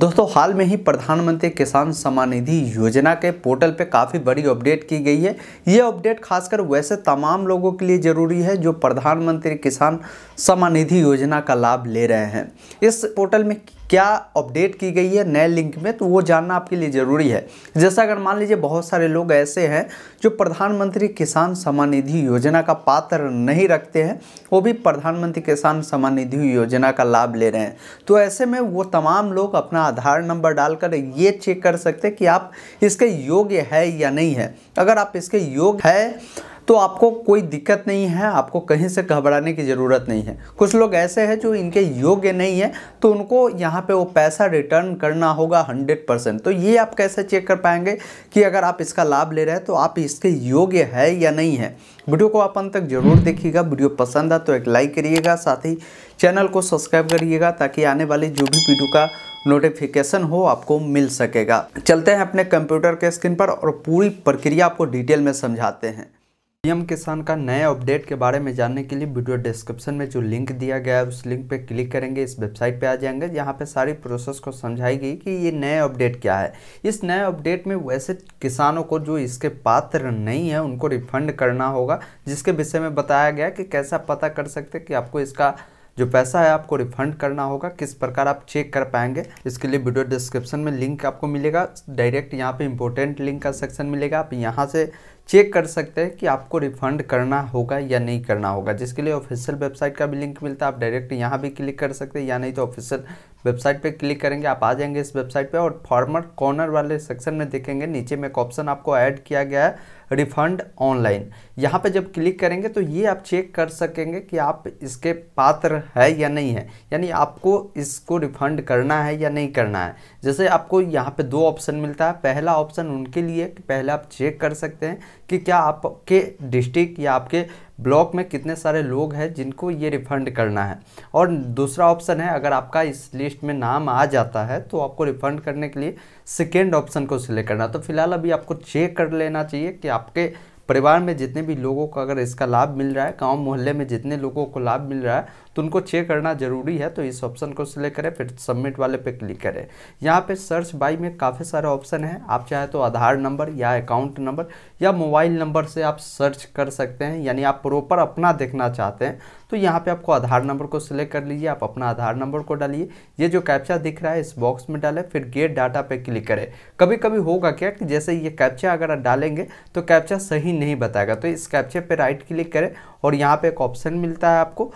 दोस्तों हाल में ही प्रधानमंत्री किसान सम्मान निधि योजना के पोर्टल पे काफ़ी बड़ी अपडेट की गई है ये अपडेट खासकर वैसे तमाम लोगों के लिए ज़रूरी है जो प्रधानमंत्री किसान सम्मान निधि योजना का लाभ ले रहे हैं इस पोर्टल में क्या अपडेट की गई है नए लिंक में तो वो जानना आपके लिए ज़रूरी है जैसा अगर मान लीजिए बहुत सारे लोग ऐसे हैं जो प्रधानमंत्री किसान सम्मान निधि योजना का पात्र नहीं रखते हैं वो भी प्रधानमंत्री किसान सम्मान निधि योजना का लाभ ले रहे हैं तो ऐसे में वो तमाम लोग अपना आधार नंबर डालकर ये चेक कर सकते कि आप इसके योग्य है या नहीं है अगर आप इसके योग्य है तो आपको कोई दिक्कत नहीं है आपको कहीं से घबराने की ज़रूरत नहीं है कुछ लोग ऐसे हैं जो इनके योग्य नहीं है तो उनको यहाँ पे वो पैसा रिटर्न करना होगा हंड्रेड परसेंट तो ये आप कैसे चेक कर पाएंगे कि अगर आप इसका लाभ ले रहे हैं तो आप इसके योग्य है या नहीं है वीडियो को आप अंत तक जरूर देखिएगा वीडियो पसंद आए तो एक लाइक करिएगा साथ ही चैनल को सब्सक्राइब करिएगा ताकि आने वाली जो भी वीडियो का नोटिफिकेशन हो आपको मिल सकेगा चलते हैं अपने कंप्यूटर के स्क्रीन पर और पूरी प्रक्रिया आपको डिटेल में समझाते हैं पीएम किसान का नए अपडेट के बारे में जानने के लिए वीडियो डिस्क्रिप्शन में जो लिंक दिया गया है उस लिंक पे क्लिक करेंगे इस वेबसाइट पे आ जाएंगे जहाँ पे सारी प्रोसेस को समझाई गई कि ये नए अपडेट क्या है इस नए अपडेट में वैसे किसानों को जो इसके पात्र नहीं है उनको रिफंड करना होगा जिसके विषय में बताया गया कि कैसा पता कर सकते कि आपको इसका जो पैसा है आपको रिफंड करना होगा किस प्रकार आप चेक कर पाएंगे इसके लिए वीडियो डिस्क्रिप्शन में लिंक आपको मिलेगा डायरेक्ट यहाँ पे इम्पोर्टेंट लिंक का सेक्शन मिलेगा आप यहाँ से चेक कर सकते हैं कि आपको रिफंड करना होगा या नहीं करना होगा जिसके लिए ऑफिशियल वेबसाइट का भी लिंक मिलता है आप डायरेक्ट यहाँ भी क्लिक कर सकते हैं या नहीं तो ऑफिशियल वेबसाइट पे क्लिक करेंगे आप आ जाएंगे इस वेबसाइट पे और फॉर्मर कॉर्नर वाले सेक्शन में देखेंगे नीचे में एक ऑप्शन आपको ऐड किया गया है रिफंड ऑनलाइन यहाँ पे जब क्लिक करेंगे तो ये आप चेक कर सकेंगे कि आप इसके पात्र है या नहीं है यानी आपको इसको रिफंड करना है या नहीं करना है जैसे आपको यहाँ पे दो ऑप्शन मिलता है पहला ऑप्शन उनके लिए कि पहले आप चेक कर सकते हैं कि क्या आपके डिस्ट्रिक्ट या आपके ब्लॉक में कितने सारे लोग हैं जिनको ये रिफ़ंड करना है और दूसरा ऑप्शन है अगर आपका इस लिस्ट में नाम आ जाता है तो आपको रिफ़ंड करने के लिए सेकेंड ऑप्शन को सिलेक्ट करना तो फिलहाल अभी आपको चेक कर लेना चाहिए कि आपके परिवार में जितने भी लोगों को अगर इसका लाभ मिल रहा है गाँव मोहल्ले में जितने लोगों को लाभ मिल रहा है तो उनको चेक करना ज़रूरी है तो इस ऑप्शन को सिलेक्ट करें फिर सबमिट वाले पे क्लिक करें यहाँ पे सर्च बाई में काफ़ी सारे ऑप्शन हैं आप चाहे तो आधार नंबर या अकाउंट नंबर या मोबाइल नंबर से आप सर्च कर सकते हैं यानी आप प्रॉपर अपना देखना चाहते हैं तो यहाँ पर आपको आधार नंबर को सिलेक्ट कर लीजिए आप अपना आधार नंबर को डालिए ये जो कैप्चा दिख रहा है इस बॉक्स में डालें फिर गेट डाटा पर क्लिक करें कभी कभी होगा क्या कि जैसे ये कैप्चा अगर आप डालेंगे तो कैप्चा सही नहीं बताएगा तो इस कैप्चर पे राइट क्लिक करें और यहाँ पे एक ऑप्शन मिलता है आपको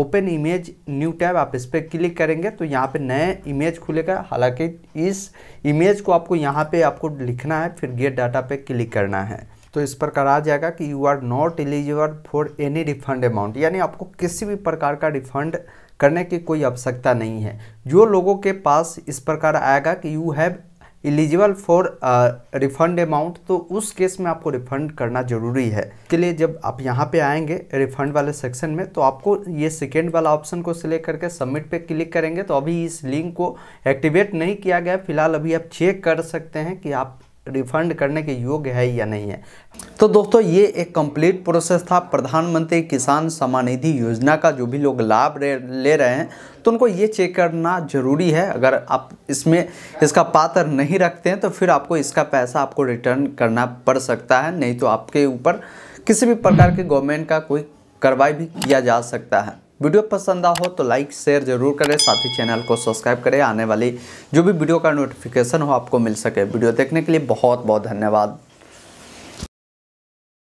ओपन इमेज न्यू टैब आप इस पर क्लिक करेंगे तो यहाँ पे नए इमेज खुलेगा हालांकि इस इमेज को आपको यहाँ पे आपको लिखना है फिर गेट डाटा पे क्लिक करना है तो इस पर करा जाएगा कि you are not eligible for any refund amount यानी आपको किसी भी प्रकार का रिफंड करने की कोई आवश्यकता नहीं है जो लोगों के पास इस प्रकार आएगा कि you have eligible for refund amount तो उस केस में आपको रिफंड करना ज़रूरी है इसके लिए जब आप यहाँ पे आएंगे रिफंड वाले सेक्शन में तो आपको ये सेकेंड वाला ऑप्शन को सिलेक्ट करके सबमिट पे क्लिक करेंगे तो अभी इस लिंक को एक्टिवेट नहीं किया गया फिलहाल अभी आप चेक कर सकते हैं कि आप रिफंड करने के योग्य है या नहीं है तो दोस्तों ये एक कंप्लीट प्रोसेस था प्रधानमंत्री किसान सम्मान निधि योजना का जो भी लोग लाभ ले रहे हैं तो उनको ये चेक करना ज़रूरी है अगर आप इसमें इसका पात्र नहीं रखते हैं तो फिर आपको इसका पैसा आपको रिटर्न करना पड़ सकता है नहीं तो आपके ऊपर किसी भी प्रकार के गवर्नमेंट का कोई कार्रवाई भी किया जा सकता है वीडियो पसंद आ हो तो लाइक शेयर जरूर करें साथ ही चैनल को सब्सक्राइब करें आने वाली जो भी वीडियो का नोटिफिकेशन हो आपको मिल सके वीडियो देखने के लिए बहुत बहुत धन्यवाद